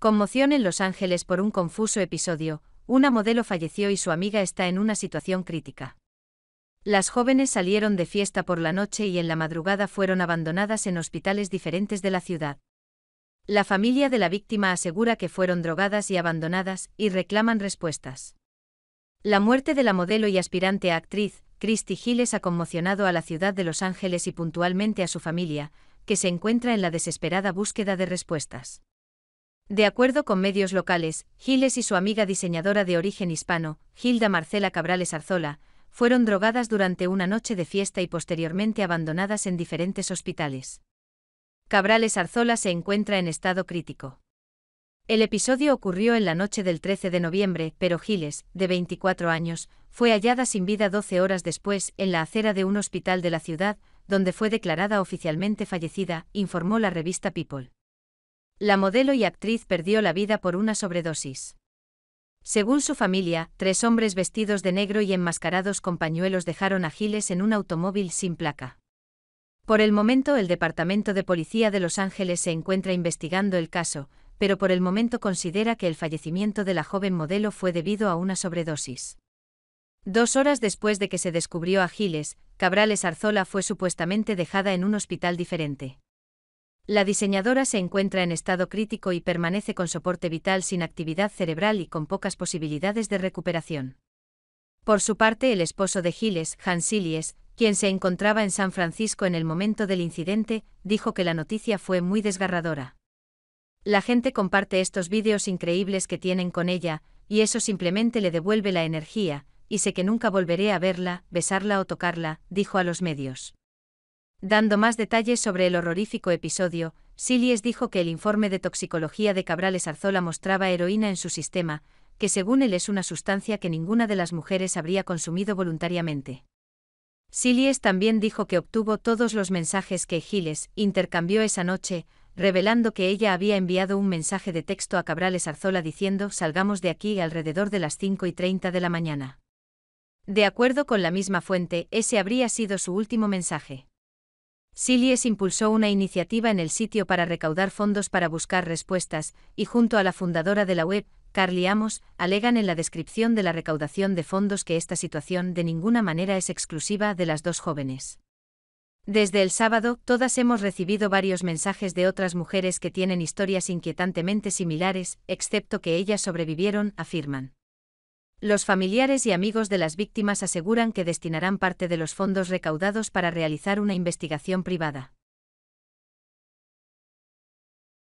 Conmoción en Los Ángeles por un confuso episodio, una modelo falleció y su amiga está en una situación crítica. Las jóvenes salieron de fiesta por la noche y en la madrugada fueron abandonadas en hospitales diferentes de la ciudad. La familia de la víctima asegura que fueron drogadas y abandonadas, y reclaman respuestas. La muerte de la modelo y aspirante a actriz, Christy Giles ha conmocionado a la ciudad de Los Ángeles y puntualmente a su familia, que se encuentra en la desesperada búsqueda de respuestas. De acuerdo con medios locales, Giles y su amiga diseñadora de origen hispano, Gilda Marcela Cabrales Arzola, fueron drogadas durante una noche de fiesta y posteriormente abandonadas en diferentes hospitales. Cabrales Arzola se encuentra en estado crítico. El episodio ocurrió en la noche del 13 de noviembre, pero Giles, de 24 años, fue hallada sin vida 12 horas después en la acera de un hospital de la ciudad, donde fue declarada oficialmente fallecida, informó la revista People. La modelo y actriz perdió la vida por una sobredosis. Según su familia, tres hombres vestidos de negro y enmascarados con pañuelos dejaron a Giles en un automóvil sin placa. Por el momento el Departamento de Policía de Los Ángeles se encuentra investigando el caso, pero por el momento considera que el fallecimiento de la joven modelo fue debido a una sobredosis. Dos horas después de que se descubrió a Giles, Cabrales Arzola fue supuestamente dejada en un hospital diferente. La diseñadora se encuentra en estado crítico y permanece con soporte vital sin actividad cerebral y con pocas posibilidades de recuperación. Por su parte, el esposo de Giles, Hansilies, quien se encontraba en San Francisco en el momento del incidente, dijo que la noticia fue muy desgarradora. La gente comparte estos vídeos increíbles que tienen con ella, y eso simplemente le devuelve la energía, y sé que nunca volveré a verla, besarla o tocarla, dijo a los medios. Dando más detalles sobre el horrorífico episodio, Silies dijo que el informe de toxicología de Cabrales Arzola mostraba heroína en su sistema, que según él es una sustancia que ninguna de las mujeres habría consumido voluntariamente. Silies también dijo que obtuvo todos los mensajes que Giles intercambió esa noche, revelando que ella había enviado un mensaje de texto a Cabrales Arzola diciendo salgamos de aquí alrededor de las 5 y 30 de la mañana. De acuerdo con la misma fuente, ese habría sido su último mensaje. Silies impulsó una iniciativa en el sitio para recaudar fondos para buscar respuestas, y junto a la fundadora de la web, Carly Amos, alegan en la descripción de la recaudación de fondos que esta situación de ninguna manera es exclusiva de las dos jóvenes. Desde el sábado, todas hemos recibido varios mensajes de otras mujeres que tienen historias inquietantemente similares, excepto que ellas sobrevivieron, afirman. Los familiares y amigos de las víctimas aseguran que destinarán parte de los fondos recaudados para realizar una investigación privada.